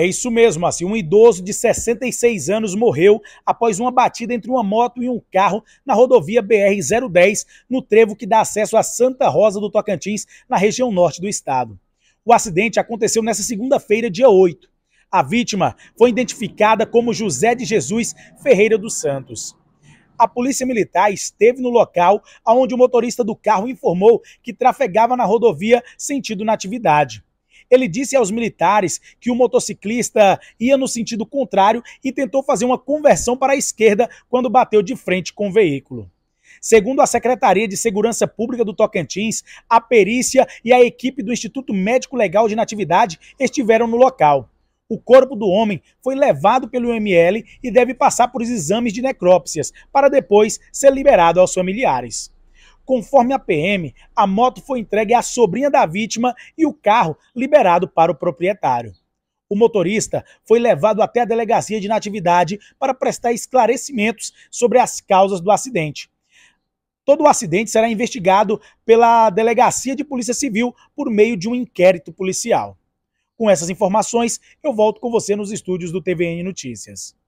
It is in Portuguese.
É isso mesmo, assim, um idoso de 66 anos morreu após uma batida entre uma moto e um carro na rodovia BR-010, no trevo que dá acesso à Santa Rosa do Tocantins, na região norte do estado. O acidente aconteceu nesta segunda-feira, dia 8. A vítima foi identificada como José de Jesus Ferreira dos Santos. A polícia militar esteve no local onde o motorista do carro informou que trafegava na rodovia sentido natividade. Ele disse aos militares que o motociclista ia no sentido contrário e tentou fazer uma conversão para a esquerda quando bateu de frente com o veículo. Segundo a Secretaria de Segurança Pública do Tocantins, a perícia e a equipe do Instituto Médico Legal de Natividade estiveram no local. O corpo do homem foi levado pelo ML e deve passar por exames de necrópsias, para depois ser liberado aos familiares. Conforme a PM, a moto foi entregue à sobrinha da vítima e o carro liberado para o proprietário. O motorista foi levado até a delegacia de natividade para prestar esclarecimentos sobre as causas do acidente. Todo o acidente será investigado pela Delegacia de Polícia Civil por meio de um inquérito policial. Com essas informações, eu volto com você nos estúdios do TVN Notícias.